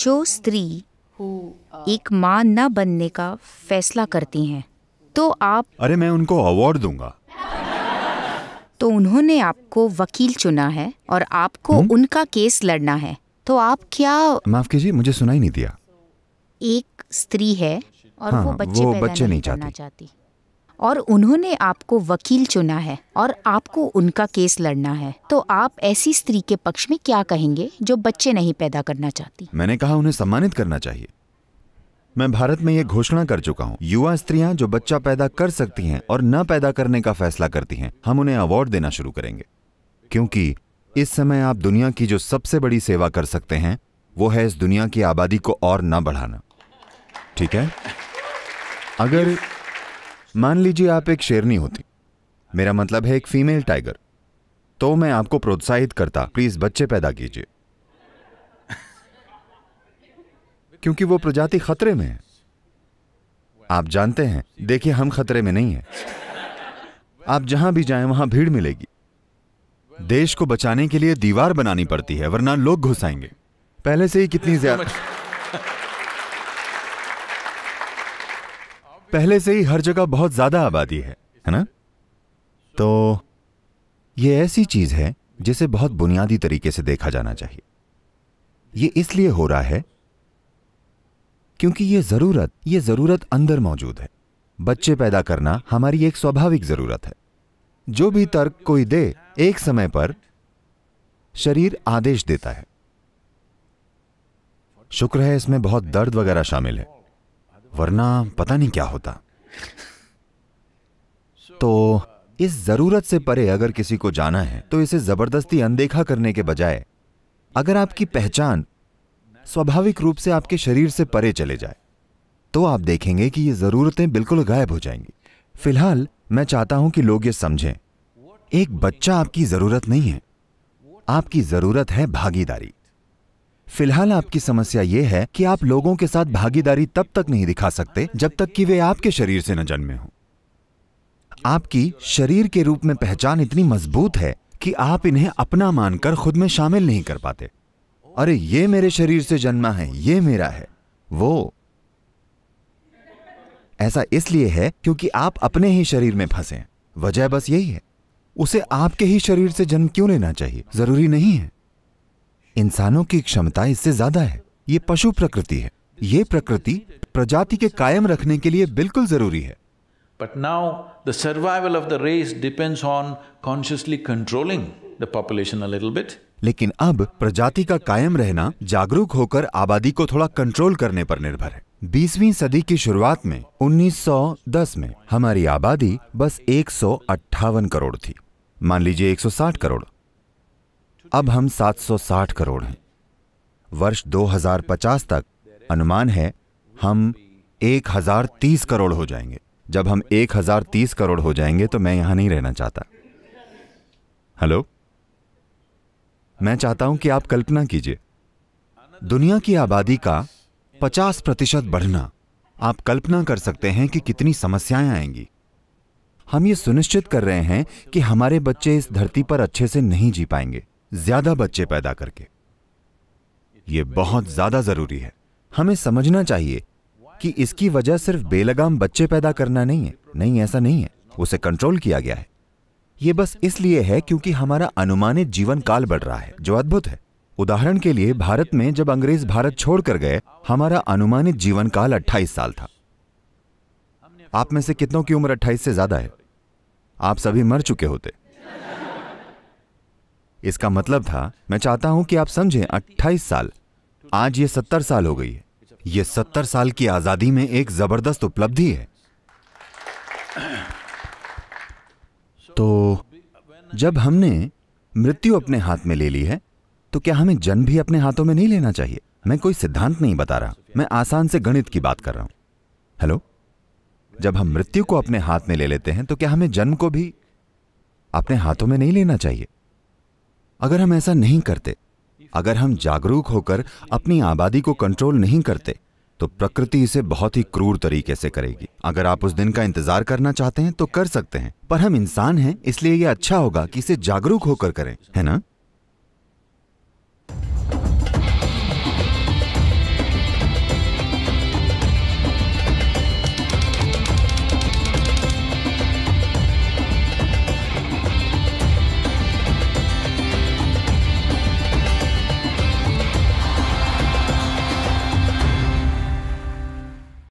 जो स्त्री एक माँ न बनने का फैसला करती हैं तो आप अरे मैं उनको अवार्ड दूंगा तो उन्होंने आपको वकील चुना है और आपको हुँ? हम्म? उनका केस लड़ना है तो आप क्या माफ कीजिए मुझे सुनाई नहीं दिया एक स्त्री है और हाँ, वो बच्चे, वो बच्चे नहीं, नहीं चाहती और उन्होंने आपको वकील चुना है और आपको उनका केस लड़ना है तो आप ऐसी स्त्री के पक्ष में क्या कहेंगे जो बच्चे नहीं पैदा करना चाहती मैंने कहा उन्हें सम्मानित करना चाहिए मैं भारत में ये घोषणा कर चुका हूँ युवा स्त्रियाँ जो बच्चा पैदा कर सकती हैं और न पैदा करने का फैसला करती हैं हम उन्हें अवार्ड देना शुरू करेंगे क्योंकि इस समय आप दुनिया की जो सबसे बड़ी सेवा कर सकते हैं वो है इस दुनिया की आबादी को और न बढ़ाना ठीक है अगर मान लीजिए आप एक शेरनी होती मेरा मतलब है एक फीमेल टाइगर तो मैं आपको प्रोत्साहित करता प्लीज बच्चे पैदा कीजिए क्योंकि वो प्रजाति खतरे में है आप जानते हैं देखिए हम खतरे में नहीं है आप जहां भी जाएं वहां भीड़ मिलेगी देश को बचाने के लिए दीवार बनानी पड़ती है वरना लोग घुसाएंगे पहले से ही कितनी ज्यादा पहले से ही हर जगह बहुत ज़्यादा आबादी है है ना तो ये ऐसी चीज़ है जिसे बहुत बुनियादी तरीके से देखा जाना चाहिए ये इसलिए हो रहा है क्योंकि ये ज़रूरत ये ज़रूरत अंदर मौजूद है बच्चे पैदा करना हमारी एक स्वाभाविक ज़रूरत है जो भी तर्क कोई दे एक समय पर शरीर आदेश देता है शुक्र है इसमें बहुत दर्द वगैरह शामिल है वरना पता नहीं क्या होता तो इस जरूरत से परे अगर किसी को जाना है तो इसे जबरदस्ती अनदेखा करने के बजाय अगर आपकी पहचान स्वाभाविक रूप से आपके शरीर से परे चले जाए तो आप देखेंगे कि ये जरूरतें बिल्कुल गायब हो जाएंगी फिलहाल मैं चाहता हूं कि लोग ये समझें एक बच्चा आपकी जरूरत नहीं है आपकी जरूरत है भागीदारी फिलहाल आपकी समस्या ये है कि आप लोगों के साथ भागीदारी तब तक नहीं दिखा सकते जब तक कि वे आपके शरीर से न जन्मे हों आपकी शरीर के रूप में पहचान इतनी मजबूत है कि आप इन्हें अपना मानकर खुद में शामिल नहीं कर पाते अरे ये मेरे शरीर से जन्मा है ये मेरा है वो ऐसा इसलिए है क्योंकि आप अपने ही शरीर में फंसे वजह बस यही है उसे आपके ही शरीर से जन्म क्यों लेना चाहिए जरूरी नहीं है इंसानों की क्षमता इससे ज्यादा है ये पशु प्रकृति है ये प्रकृति प्रजाति के कायम रखने के लिए बिल्कुल जरूरी है but now the survival of the race depends on consciously controlling the population little bit लेकिन अब प्रजाति का कायम रहना जागरूक होकर आबादी को थोड़ा कंट्रोल करने पर निर्भर है बीसवीं सदी की शुरुआत में 1910 में हमारी आबादी बस एक करोड़ थी मान लीजिए 160 करोड़ अब हम 760 करोड़ हैं वर्ष 2050 तक अनुमान है हम 1030 करोड़ हो जाएंगे जब हम 1030 करोड़ हो जाएंगे तो मैं यहां नहीं रहना चाहता हेलो मैं चाहता हूं कि आप कल्पना कीजिए दुनिया की आबादी का 50 प्रतिशत बढ़ना आप कल्पना कर सकते हैं कि कितनी समस्याएं आएंगी हम ये सुनिश्चित कर रहे हैं कि हमारे बच्चे इस धरती पर अच्छे से नहीं जी पाएंगे ज्यादा बच्चे पैदा करके ये बहुत ज्यादा जरूरी है हमें समझना चाहिए कि इसकी वजह सिर्फ बेलगाम बच्चे पैदा करना नहीं है नहीं ऐसा नहीं है उसे कंट्रोल किया गया है यह बस इसलिए है क्योंकि हमारा अनुमानित जीवन काल बढ़ रहा है जो अद्भुत है उदाहरण के लिए भारत में जब अंग्रेज भारत छोड़कर गए हमारा अनुमानित जीवन काल 28 साल था आप में से कितनों की उम्र 28 से ज्यादा है आप सभी मर चुके होते इसका मतलब था मैं चाहता हूं कि आप समझें 28 साल आज ये 70 साल हो गई है ये 70 साल की आजादी में एक जबरदस्त उपलब्धि है तो जब हमने मृत्यु अपने हाथ में ले ली है तो क्या हमें जन्म भी अपने हाथों में नहीं लेना चाहिए मैं कोई सिद्धांत नहीं बता रहा मैं आसान से गणित की बात कर रहा हूं हेलो जब हम मृत्यु को अपने हाथ में ले लेते हैं तो क्या हमें जन्म को भी अपने हाथों में नहीं लेना चाहिए अगर हम ऐसा नहीं करते अगर हम जागरूक होकर अपनी आबादी को कंट्रोल नहीं करते तो प्रकृति इसे बहुत ही क्रूर तरीके से करेगी अगर आप उस दिन का इंतजार करना चाहते हैं तो कर सकते हैं पर हम इंसान हैं इसलिए यह अच्छा होगा कि इसे जागरूक होकर करें है ना